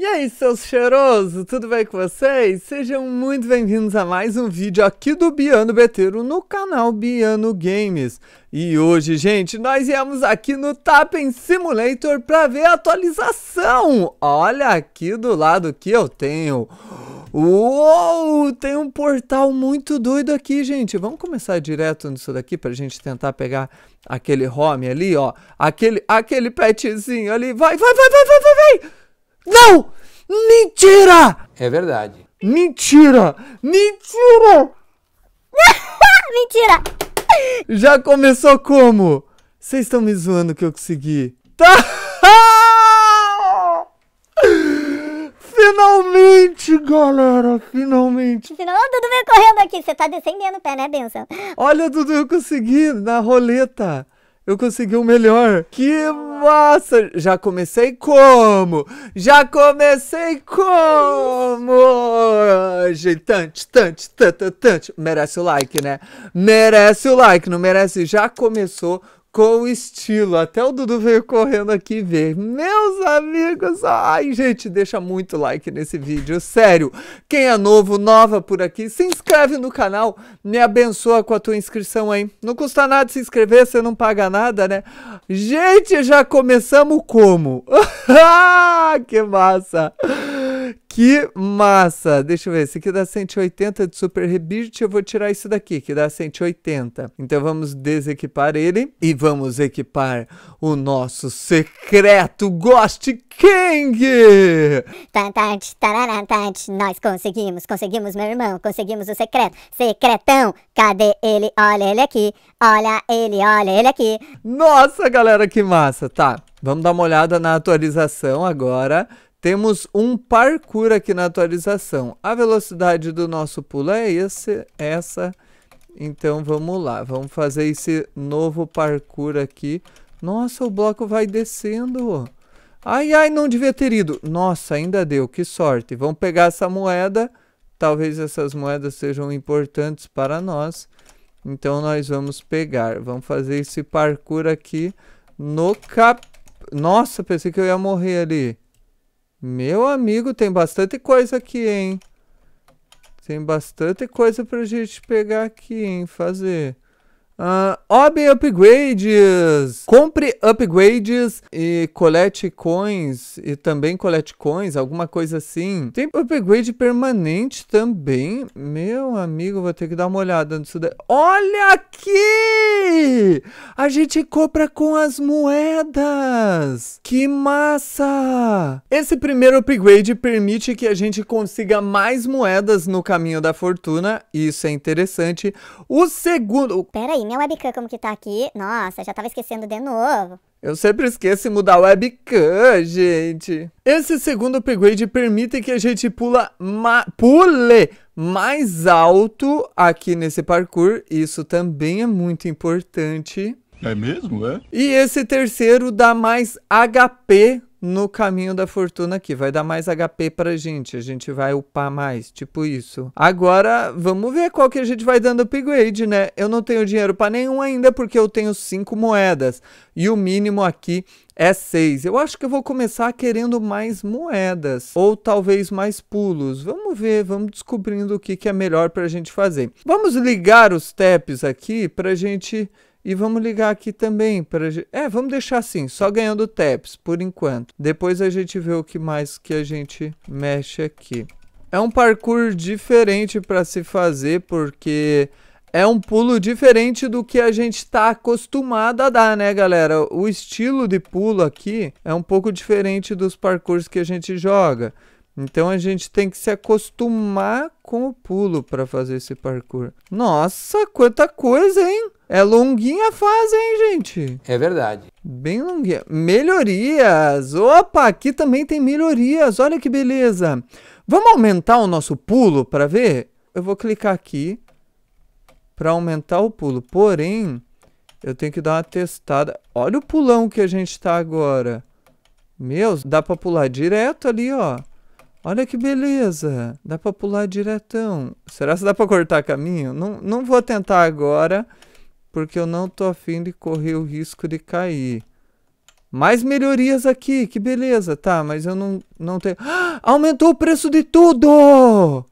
E aí, seus cheirosos, tudo bem com vocês? Sejam muito bem-vindos a mais um vídeo aqui do Biano Beteiro no canal Biano Games. E hoje, gente, nós viemos aqui no Tappen Simulator para ver a atualização. Olha aqui do lado que eu tenho. Uou, tem um portal muito doido aqui, gente. Vamos começar direto nisso daqui para a gente tentar pegar aquele home ali, ó. Aquele, aquele petzinho ali. Vai, vai, vai, vai, vai, vai, vai. Não! Mentira! É verdade. Mentira! Mentira! Mentira! Já começou como? Vocês estão me zoando que eu consegui. Tá! Finalmente, galera! Finalmente! Final... O Dudu veio correndo aqui. Você tá descendendo o pé, né, Benção? Olha, Dudu, eu consegui na roleta. Eu consegui o melhor. Que massa! Já comecei como? Já comecei como? Gente, tante, tante, tante, tante. Merece o like, né? Merece o like, não merece? Já começou com estilo. Até o Dudu veio correndo aqui ver. Meus amigos, ai gente, deixa muito like nesse vídeo, sério. Quem é novo, nova por aqui, se inscreve no canal, me abençoa com a tua inscrição aí. Não custa nada se inscrever, você não paga nada, né? Gente, já começamos como? Ah, que massa! Que massa! Deixa eu ver, esse aqui dá 180 de Super Rebirth, eu vou tirar isso daqui, que dá 180. Então vamos desequipar ele e vamos equipar o nosso secreto Ghost King! nós conseguimos, conseguimos meu irmão, conseguimos o secreto, secretão! Cadê ele? Olha ele aqui, olha ele, olha ele aqui! Nossa, galera, que massa! Tá, vamos dar uma olhada na atualização agora. Temos um parkour aqui na atualização. A velocidade do nosso pulo é esse, essa. Então vamos lá, vamos fazer esse novo parkour aqui. Nossa, o bloco vai descendo. Ai, ai, não devia ter ido. Nossa, ainda deu, que sorte. Vamos pegar essa moeda. Talvez essas moedas sejam importantes para nós. Então nós vamos pegar. Vamos fazer esse parkour aqui no cap... Nossa, pensei que eu ia morrer ali. Meu amigo, tem bastante coisa aqui, hein? Tem bastante coisa pra gente pegar aqui, hein? Fazer. Uh, ah, Obe upgrades! Compre upgrades e colete coins e também colete coins, alguma coisa assim. Tem upgrade permanente também. Meu amigo, vou ter que dar uma olhada nisso daí. Olha aqui! A gente compra com as moedas! Que massa! Esse primeiro upgrade permite que a gente consiga mais moedas no caminho da fortuna. Isso é interessante. O segundo. Pera aí, minha webcam como que tá aqui. Nossa, já tava esquecendo de novo. Eu sempre esqueço de mudar a webcam, gente. Esse segundo upgrade permite que a gente pula ma pule mais alto aqui nesse parkour. Isso também é muito importante. É mesmo, é? E esse terceiro dá mais HP no caminho da fortuna aqui. Vai dar mais HP pra gente. A gente vai upar mais, tipo isso. Agora, vamos ver qual que a gente vai dando upgrade, né? Eu não tenho dinheiro pra nenhum ainda porque eu tenho 5 moedas. E o mínimo aqui é 6. Eu acho que eu vou começar querendo mais moedas. Ou talvez mais pulos. Vamos ver, vamos descobrindo o que, que é melhor pra gente fazer. Vamos ligar os taps aqui pra gente e vamos ligar aqui também para É, vamos deixar assim, só ganhando taps por enquanto. Depois a gente vê o que mais que a gente mexe aqui. É um parkour diferente para se fazer porque é um pulo diferente do que a gente está acostumado a dar, né, galera? O estilo de pulo aqui é um pouco diferente dos parkours que a gente joga. Então a gente tem que se acostumar com o pulo para fazer esse parkour. Nossa, quanta coisa, hein? É longuinha a fase, hein, gente? É verdade. Bem longuinha. Melhorias! Opa, aqui também tem melhorias. Olha que beleza. Vamos aumentar o nosso pulo para ver? Eu vou clicar aqui para aumentar o pulo. Porém, eu tenho que dar uma testada. Olha o pulão que a gente está agora. Meu, dá para pular direto ali, ó. Olha que beleza! Dá pra pular diretão. Será que dá pra cortar caminho? Não, não vou tentar agora, porque eu não tô afim de correr o risco de cair. Mais melhorias aqui, que beleza. Tá, mas eu não, não tenho... Ah, aumentou o preço de tudo!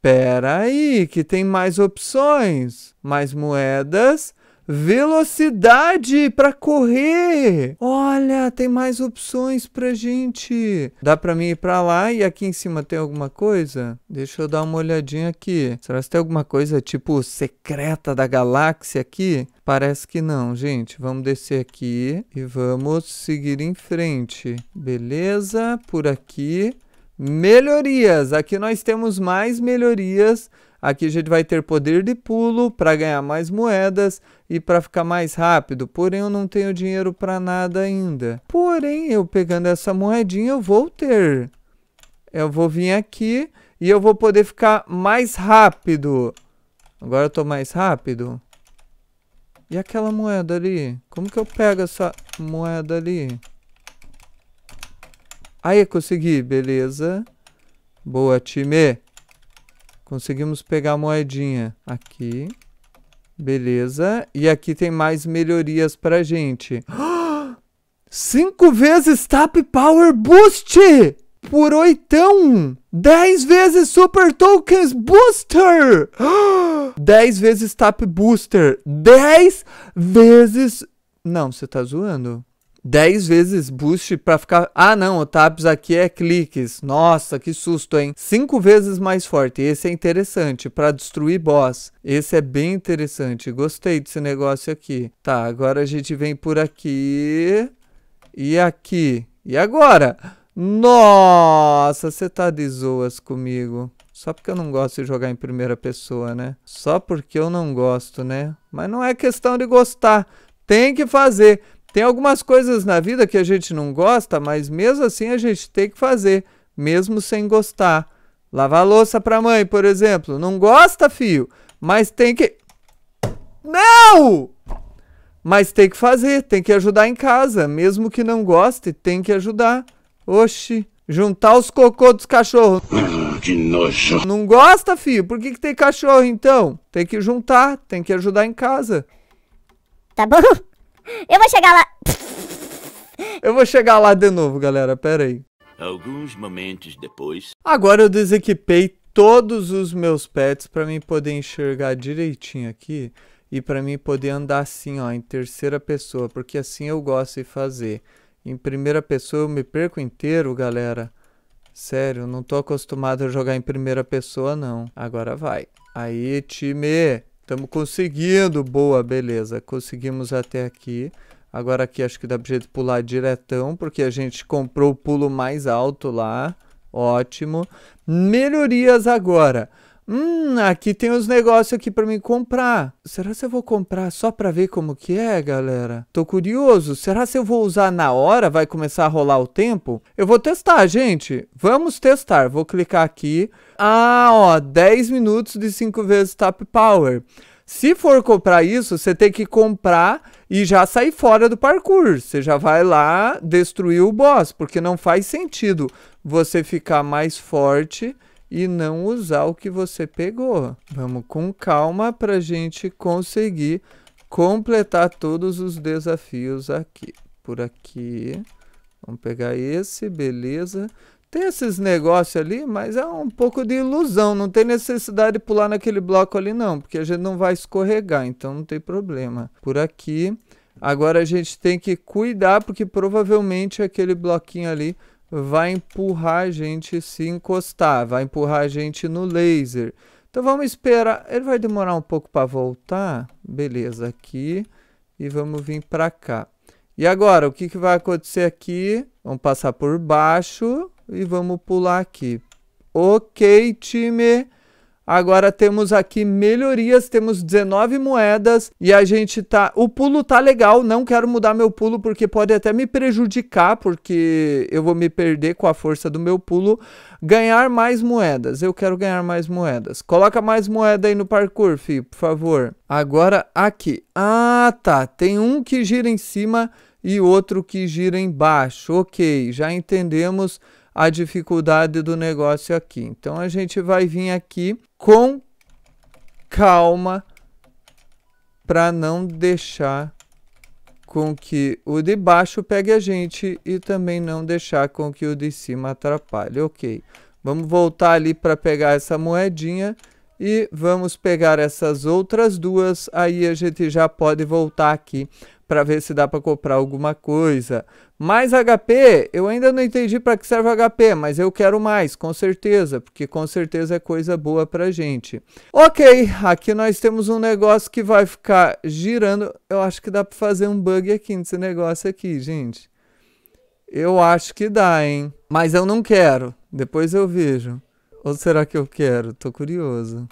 Pera aí, que tem mais opções. Mais moedas Velocidade para correr! Olha, tem mais opções pra gente. Dá para mim ir para lá e aqui em cima tem alguma coisa? Deixa eu dar uma olhadinha aqui. Será que tem alguma coisa tipo secreta da galáxia aqui? Parece que não, gente. Vamos descer aqui e vamos seguir em frente. Beleza, por aqui. Melhorias. Aqui nós temos mais melhorias Aqui a gente vai ter poder de pulo para ganhar mais moedas e para ficar mais rápido. Porém, eu não tenho dinheiro para nada ainda. Porém, eu pegando essa moedinha, eu vou ter. Eu vou vir aqui e eu vou poder ficar mais rápido. Agora eu tô mais rápido. E aquela moeda ali? Como que eu pego essa moeda ali? Aí, consegui. Beleza. Boa, time. Conseguimos pegar a moedinha aqui. Beleza. E aqui tem mais melhorias pra gente. Cinco vezes Tap Power Boost! Por oitão! 10 vezes Super Tokens Booster! 10 vezes Tap Booster! 10 vezes... Não, você tá zoando? 10 vezes boost para ficar. Ah, não, o TAPS aqui é cliques. Nossa, que susto, hein? 5 vezes mais forte. Esse é interessante para destruir boss. Esse é bem interessante. Gostei desse negócio aqui. Tá, agora a gente vem por aqui. E aqui. E agora? Nossa, você tá de zoas comigo. Só porque eu não gosto de jogar em primeira pessoa, né? Só porque eu não gosto, né? Mas não é questão de gostar. Tem que fazer. Tem algumas coisas na vida que a gente não gosta, mas mesmo assim a gente tem que fazer, mesmo sem gostar. Lavar louça para mãe, por exemplo, não gosta, filho, mas tem que Não! Mas tem que fazer, tem que ajudar em casa, mesmo que não goste, tem que ajudar. Oxi, juntar os cocô dos cachorros. Hum, que nojo. Não gosta, filho? Por que, que tem cachorro então? Tem que juntar, tem que ajudar em casa. Tá bom? Eu vou chegar lá. Eu vou chegar lá de novo, galera. Pera aí. Alguns momentos depois. Agora eu desequipei todos os meus pets para mim poder enxergar direitinho aqui e para mim poder andar assim, ó, em terceira pessoa, porque assim eu gosto de fazer. Em primeira pessoa eu me perco inteiro, galera. Sério, não tô acostumado a jogar em primeira pessoa não. Agora vai. Aí, time. Estamos conseguindo, boa, beleza. Conseguimos até aqui. Agora aqui acho que dá pra gente pular diretão, porque a gente comprou o pulo mais alto lá. Ótimo. Melhorias agora. Hum, aqui tem uns negócios aqui para mim comprar. Será que eu vou comprar só para ver como que é, galera? Tô curioso. Será que eu vou usar na hora? Vai começar a rolar o tempo? Eu vou testar, gente. Vamos testar. Vou clicar aqui. Ah, ó, 10 minutos de 5 vezes tap power. Se for comprar isso, você tem que comprar e já sair fora do parkour. Você já vai lá destruir o boss, porque não faz sentido você ficar mais forte e não usar o que você pegou. Vamos com calma para gente conseguir completar todos os desafios aqui. Por aqui, vamos pegar esse, beleza. Tem esses negócios ali, mas é um pouco de ilusão. Não tem necessidade de pular naquele bloco ali, não, porque a gente não vai escorregar, então não tem problema. Por aqui. Agora a gente tem que cuidar, porque provavelmente aquele bloquinho ali vai empurrar a gente se encostar, vai empurrar a gente no laser. Então vamos esperar. Ele vai demorar um pouco para voltar. Beleza, aqui. E vamos vir para cá. E agora, o que, que vai acontecer aqui? Vamos passar por baixo e vamos pular aqui. Ok, time. Agora temos aqui melhorias, temos 19 moedas e a gente tá... O pulo tá legal, não quero mudar meu pulo porque pode até me prejudicar, porque eu vou me perder com a força do meu pulo. Ganhar mais moedas, eu quero ganhar mais moedas. Coloca mais moeda aí no parkour, fi, por favor. Agora aqui. Ah, tá, tem um que gira em cima e outro que gira embaixo. Ok, já entendemos a dificuldade do negócio aqui. Então a gente vai vir aqui com calma para não deixar com que o de baixo pegue a gente e também não deixar com que o de cima atrapalhe. Ok, vamos voltar ali para pegar essa moedinha e vamos pegar essas outras duas, aí a gente já pode voltar aqui para ver se dá para comprar alguma coisa. Mais HP, eu ainda não entendi para que serve HP, mas eu quero mais, com certeza, porque com certeza é coisa boa pra gente. OK, aqui nós temos um negócio que vai ficar girando. Eu acho que dá para fazer um bug aqui nesse negócio aqui, gente. Eu acho que dá, hein? Mas eu não quero. Depois eu vejo. Ou será que eu quero? Tô curioso.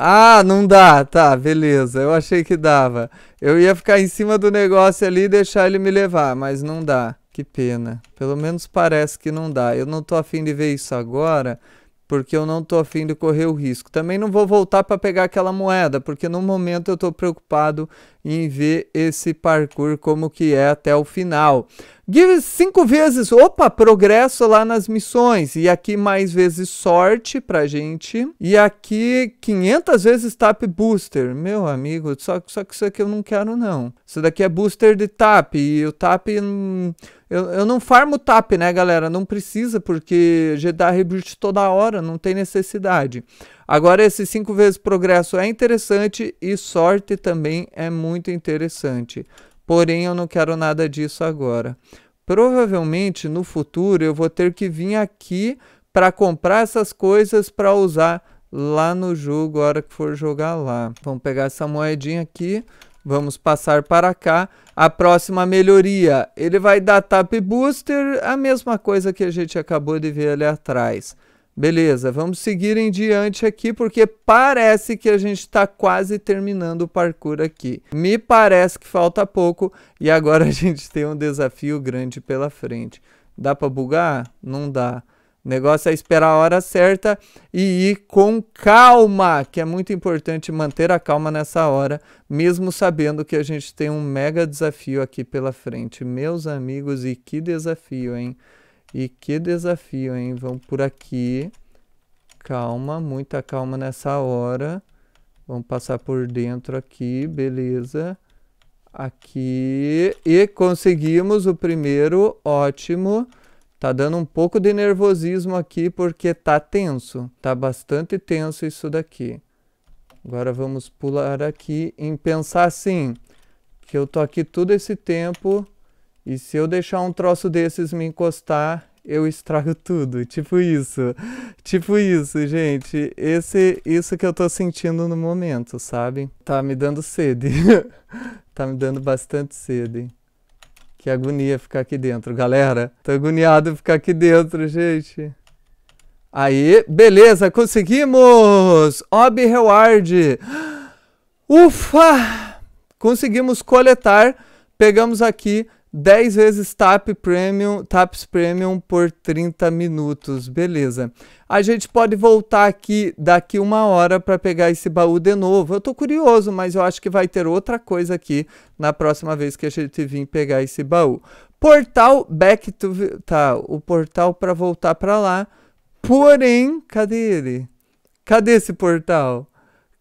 Ah, não dá. Tá, beleza. Eu achei que dava. Eu ia ficar em cima do negócio ali e deixar ele me levar, mas não dá. Que pena. Pelo menos parece que não dá. Eu não tô afim de ver isso agora porque eu não estou afim de correr o risco. Também não vou voltar para pegar aquela moeda, porque no momento eu estou preocupado em ver esse parkour como que é até o final. Give cinco vezes, opa, progresso lá nas missões. E aqui mais vezes sorte para gente. E aqui 500 vezes tap booster. Meu amigo, só, só que isso aqui eu não quero não. Isso daqui é booster de tap e o tap... Hum, eu, eu não farmo TAP, né, galera? Não precisa, porque já dá Reboot toda hora, não tem necessidade. Agora, esse 5 vezes progresso é interessante e sorte também é muito interessante. Porém, eu não quero nada disso agora. Provavelmente, no futuro, eu vou ter que vir aqui para comprar essas coisas para usar lá no jogo, a hora que for jogar lá. Vamos pegar essa moedinha aqui. Vamos passar para cá. A próxima melhoria, ele vai dar tap booster, a mesma coisa que a gente acabou de ver ali atrás. Beleza, vamos seguir em diante aqui, porque parece que a gente está quase terminando o parkour aqui. Me parece que falta pouco e agora a gente tem um desafio grande pela frente. Dá para bugar? Não dá. O negócio é esperar a hora certa e ir com calma, que é muito importante manter a calma nessa hora, mesmo sabendo que a gente tem um mega desafio aqui pela frente. Meus amigos, e que desafio, hein? E que desafio, hein? Vamos por aqui. Calma, muita calma nessa hora. Vamos passar por dentro aqui, beleza. Aqui. E conseguimos o primeiro, ótimo. Tá dando um pouco de nervosismo aqui porque tá tenso. Tá bastante tenso isso daqui. Agora vamos pular aqui em pensar assim, que eu tô aqui todo esse tempo e se eu deixar um troço desses me encostar, eu estrago tudo. Tipo isso. Tipo isso, gente. Esse isso que eu tô sentindo no momento, sabe? Tá me dando sede. tá me dando bastante sede. Que agonia ficar aqui dentro, galera. Tô agoniado ficar aqui dentro, gente. Aí, beleza, conseguimos! Ob Reward. Ufa! Conseguimos coletar. Pegamos aqui 10 vezes TAP Premium, TAPs Premium por 30 minutos, beleza. A gente pode voltar aqui daqui uma hora para pegar esse baú de novo. Eu estou curioso, mas eu acho que vai ter outra coisa aqui na próxima vez que a gente vir pegar esse baú. Portal Back to... Tá, o portal para voltar para lá. Porém, cadê ele? Cadê esse portal?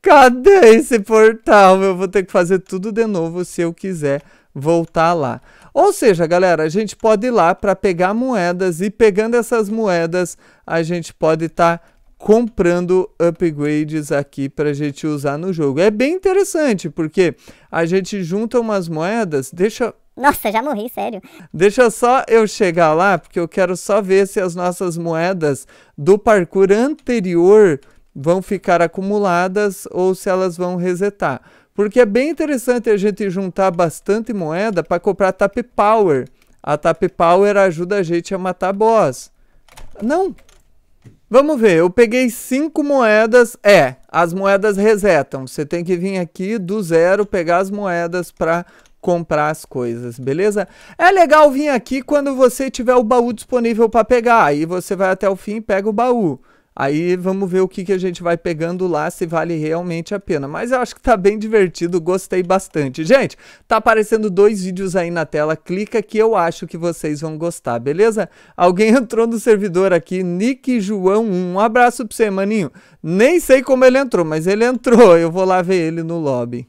Cadê esse portal? Eu vou ter que fazer tudo de novo se eu quiser voltar lá. Ou seja, galera, a gente pode ir lá para pegar moedas e pegando essas moedas, a gente pode estar tá comprando upgrades aqui para a gente usar no jogo. É bem interessante, porque a gente junta umas moedas, deixa... Nossa, já morri, sério. Deixa só eu chegar lá, porque eu quero só ver se as nossas moedas do parkour anterior vão ficar acumuladas ou se elas vão resetar. Porque é bem interessante a gente juntar bastante moeda para comprar Tap Power. A Tap Power ajuda a gente a matar boss. Não. Vamos ver, eu peguei 5 moedas. É, as moedas resetam. Você tem que vir aqui do zero, pegar as moedas para comprar as coisas, beleza? É legal vir aqui quando você tiver o baú disponível para pegar. Aí você vai até o fim e pega o baú. Aí vamos ver o que, que a gente vai pegando lá, se vale realmente a pena. Mas eu acho que tá bem divertido, gostei bastante. Gente, tá aparecendo dois vídeos aí na tela, clica que eu acho que vocês vão gostar, beleza? Alguém entrou no servidor aqui, Nick João 1. Um abraço pra você, maninho. Nem sei como ele entrou, mas ele entrou. Eu vou lá ver ele no lobby.